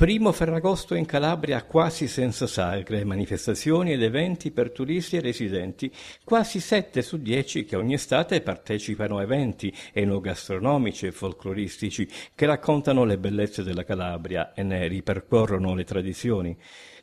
Primo Ferragosto in Calabria quasi senza sagre, manifestazioni ed eventi per turisti e residenti. Quasi 7 su 10 che ogni estate partecipano a eventi enogastronomici e folcloristici che raccontano le bellezze della Calabria e ne ripercorrono le tradizioni.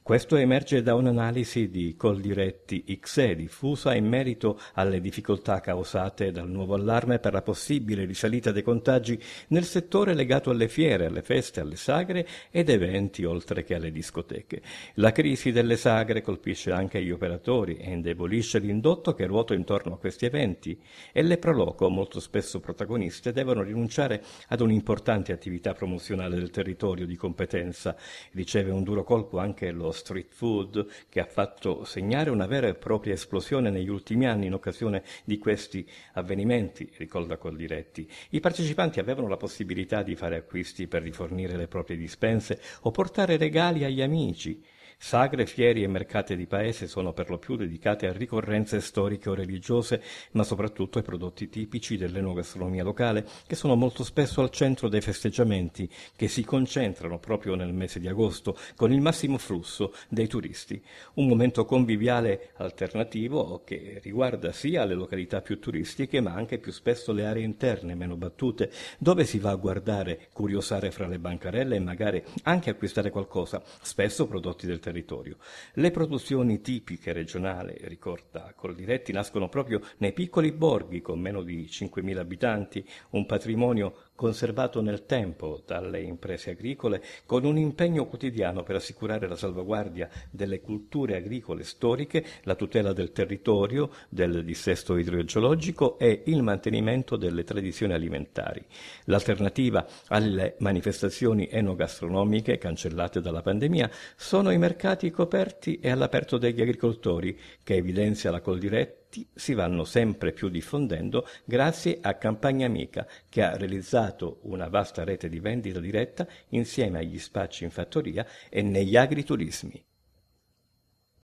Questo emerge da un'analisi di Coldiretti XE diffusa in merito alle difficoltà causate dal nuovo allarme per la possibile risalita dei contagi nel settore legato alle fiere, alle feste, alle sagre ed eventi eventi oltre che alle discoteche. La crisi delle sagre colpisce anche gli operatori e indebolisce l'indotto che ruota intorno a questi eventi e le proloco, molto spesso protagoniste, devono rinunciare ad un'importante attività promozionale del territorio di competenza. Riceve un duro colpo anche lo street food che ha fatto segnare una vera e propria esplosione negli ultimi anni in occasione di questi avvenimenti, ricorda Coldiretti. I partecipanti avevano la possibilità di fare acquisti per rifornire le proprie dispense o portare regali agli amici Sagre, fieri e mercati di paese sono per lo più dedicate a ricorrenze storiche o religiose, ma soprattutto ai prodotti tipici dell'enogastronomia locale, che sono molto spesso al centro dei festeggiamenti, che si concentrano proprio nel mese di agosto, con il massimo flusso dei turisti. Un momento conviviale alternativo che riguarda sia le località più turistiche, ma anche più spesso le aree interne meno battute, dove si va a guardare, curiosare fra le bancarelle e magari anche acquistare qualcosa, spesso prodotti del territorio territorio. Le produzioni tipiche regionali, ricorda Coldiretti, nascono proprio nei piccoli borghi con meno di 5.000 abitanti, un patrimonio conservato nel tempo dalle imprese agricole, con un impegno quotidiano per assicurare la salvaguardia delle culture agricole storiche, la tutela del territorio, del dissesto idrogeologico e il mantenimento delle tradizioni alimentari. L'alternativa alle manifestazioni enogastronomiche cancellate dalla pandemia sono i mercati coperti e all'aperto degli agricoltori, che evidenzia la col diretta questi si vanno sempre più diffondendo grazie a Campagna Amica, che ha realizzato una vasta rete di vendita diretta insieme agli spacci in fattoria e negli agriturismi.